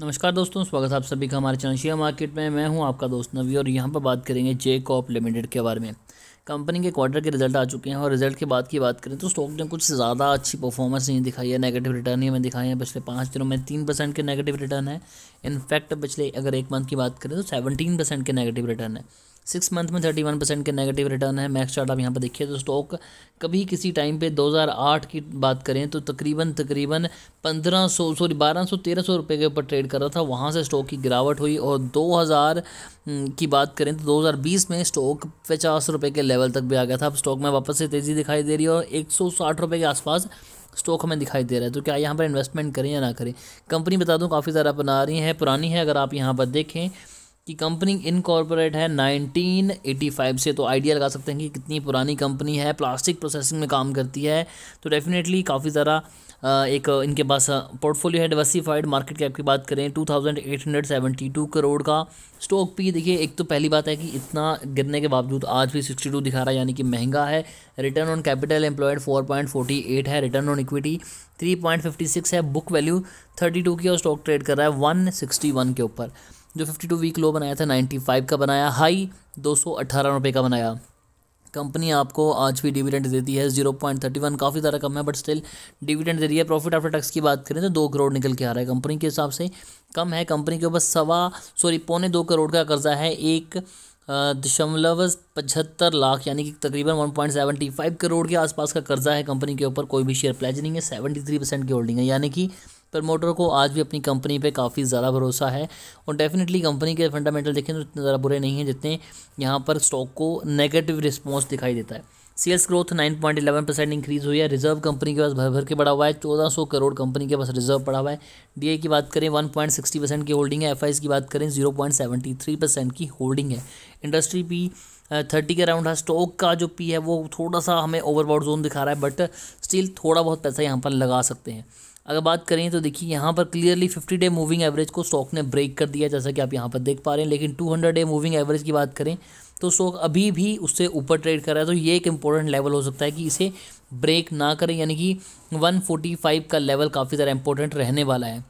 नमस्कार दोस्तों स्वागत है आप सभी का हमारे चैनल शेयर मार्केट में मैं हूं आपका दोस्त नवी और यहां पर बात करेंगे जे कॉप लिमिटेड के बारे में कंपनी के क्वार्टर के रिजल्ट आ चुके हैं और रिजल्ट के बाद की बात करें तो स्टॉक ने कुछ ज़्यादा अच्छी परफॉर्मेंस नहीं दिखाई है नेगेटिव रिटर्न ही हमें दिखाई है पिछले पाँच दिनों में तीन परसेंट के नेगेटिव रिटर्न है इनफैक्ट पिछले अगर एक मंथ की बात करें तो सेवनटीन परसेंट के नेगेटिव रिटर्न है सिक्स मंथ में थर्टी वन परसेंट के नेगेटिव रिटर्न है मैक्स चार्ट आप यहाँ पर देखिए तो स्टॉक कभी किसी टाइम पे 2008 की बात करें तो तकरीबन तकरीबन 1500 सॉरी 1200 सौ रुपये के ऊपर ट्रेड कर रहा था वहाँ से स्टॉक की गिरावट हुई और 2000 की बात करें तो 2020 में स्टॉक पचास रुपये के लेवल तक भी आ गया था अब स्टॉक में वापस से तेज़ी दिखाई दे रही है और एक सौ के आसपास स्टॉक हमें दिखाई दे रहा है तो क्या यहाँ पर इन्वेस्टमेंट करें या ना करें कंपनी बता दूँ काफ़ी ज़्यादा बना रही है पुरानी है अगर आप यहाँ पर देखें कि कंपनी इनकॉर्पोरेट है 1985 से तो आइडिया लगा सकते हैं कि कितनी पुरानी कंपनी है प्लास्टिक प्रोसेसिंग में काम करती है तो डेफिनेटली काफ़ी ज़रा एक इनके पास पोर्टफोलियो है डिवर्सिफाइड मार्केट कैप की बात करें 2872 करोड़ का स्टॉक पी देखिए एक तो पहली बात है कि इतना गिरने के बावजूद आज भी 62 दिखा रहा है यानी कि महंगा है रिटर्न ऑन कैपिटल एम्प्लॉयड 4.48 है रिटर्न ऑन इक्विटी 3.56 है बुक वैल्यू 32 की और स्टॉक ट्रेड कर रहा है 161 के ऊपर जो 52 वीक लो बनाया था 95 का बनाया हाई दो सौ का बनाया कंपनी आपको आज भी डिविडेंड देती है जीरो पॉइंट थर्टी वन काफ़ी ज़्यादा कम है बट स्टिल डिविडेंड दे रही है प्रॉफिट आफ्टर टैक्स की बात करें तो दो करोड़ निकल के आ रहा है कंपनी के हिसाब से कम है कंपनी के ऊपर सवा सॉरी पौने दो करोड़ का कर्जा है एक दशमलव पचहत्तर लाख यानी कि तकरीबन one point seventy five crore के आसपास का कर्जा है कंपनी के ऊपर कोई भी शेयर प्लेज नहीं है सेवेंटी थ्री परसेंट की होल्डिंग है यानी कि प्रमोटर को आज भी अपनी कंपनी पे काफ़ी ज़्यादा भरोसा है और डेफिनेटली कंपनी के फंडामेंटल देखें तो इतने ज़्यादा बुरे नहीं हैं जितने यहाँ पर स्टॉक को नेगेटिव रिस्पॉन्स दिखाई देता है sales growth nine point eleven percent increase हुई है रिजर्व कंपनी के पास भर भर के बढ़ा हुआ है चौदह सौ करोड़ कंपनी के पास रिजर्व बढ़ा हुआ है डीए की बात करें वन पॉइंट सिक्सटी परसेंट की होल्डिंग है एफ की बात करें zero point seventy three percent की होल्डिंग है इंडस्ट्री पी थर्टी के अराउंड है स्टॉक का जो पी है वो थोड़ा सा हमें ओवरबॉड जोन दिखा रहा है बट स्टिल थोड़ा बहुत पैसा यहाँ पर लगा सकते हैं अगर बात करें तो देखिए यहाँ पर क्लियरली 50 डे मूविंग एवरेज को स्टॉक ने ब्रेक कर दिया जैसा कि आप यहाँ पर देख पा रहे हैं लेकिन 200 डे मूविंग एवरेज की बात करें तो स्टॉक अभी भी उससे ऊपर ट्रेड कर रहा है तो ये एक इंपॉर्टेंट लेवल हो सकता है कि इसे ब्रेक ना करें यानी कि 145 का लेवल काफ़ी ज़्यादा इंपॉर्टेंट रहने वाला है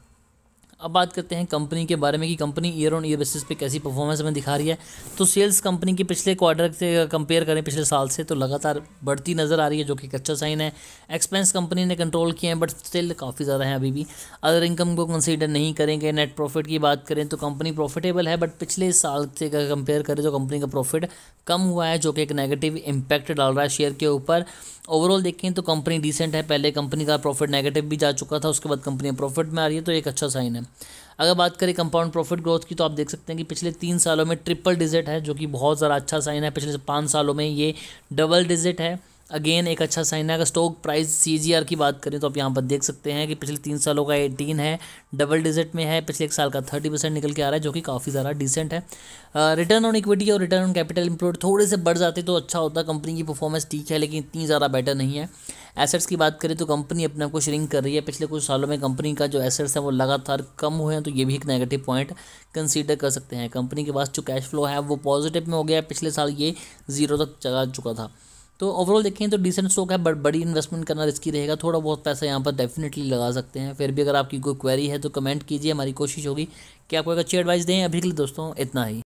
अब बात करते हैं कंपनी के बारे में कि company year on year basis पे कैसी परफॉर्मेंस में दिखा रही है तो सेल्स कंपनी के पिछले क्वार्टर से कंपेयर करें पिछले साल से तो लगातार बढ़ती नज़र आ रही है जो कि एक अच्छा साइन है एक्सपेंस कंपनी ने कंट्रोल किए हैं बट स्टिल काफ़ी ज़्यादा है अभी भी अगर इनकम को कंसिडर नहीं करेंगे नेट प्रॉफिट की बात करें तो कंपनी प्रॉफिटेबल है बट पिछले साल से अगर कंपेयर करें तो कंपनी का प्रॉफिट कम हुआ है जो कि एक नेगेटिव इम्पैक्ट डाल रहा है शेयर के ऊपर ओवरऑल देखें तो कंपनी डिसेंट है पहले कंपनी का प्रॉफिट नेगेटिव भी जा चुका था उसके बाद कंपनी प्रॉफिट में आ रही है तो एक अच्छा साइन है अगर बात करें कंपाउंड प्रॉफिट ग्रोथ की तो आप देख सकते हैं कि पिछले तीन सालों में ट्रिपल डिजिट है जो कि बहुत ज़्यादा अच्छा साइन है पिछले पाँच सालों में ये डबल डिजिट है अगेन एक अच्छा साइन है अगर स्टॉक प्राइस सी की बात करें तो आप यहाँ पर देख सकते हैं कि पिछले तीन सालों का एटीन है डबल डिजिट में है पिछले एक साल का थर्टी परसेंट निकल के आ रहा है जो कि काफ़ी ज़्यादा डिसेंट है रिटर्न ऑन इक्विटी और रिटर्न ऑन कैपिटल इंप्लोड थोड़े से बढ़ जाते तो अच्छा होता कंपनी की परफॉर्मेंस ठीक है लेकिन इतनी ज़्यादा बेटर नहीं है एसेट्स की बात करें तो कंपनी अपने आप को श्रिंक कर रही है पिछले कुछ सालों में कंपनी का जो एसेट्स है वो लगातार कम हुए हैं तो ये भी एक नेगेटिव पॉइंट कंसीडर कर सकते हैं कंपनी के पास जो कैश फ्लो है वो पॉजिटिव में हो गया पिछले साल ये जीरो तक चला चुका था तो ओवरऑल देखें तो डिसेंट स्टॉक है बट बड़ी इन्वेस्टमेंट करना रिस्की रहेगा थोड़ा बहुत पैसा यहाँ पर डेफिनेटली लगा सकते हैं फिर भी अगर आपकी कोई क्वेरी है तो कमेंट कीजिए हमारी कोशिश होगी कि आपको एक अच्छी एडवाइस दें अभी के लिए दोस्तों इतना ही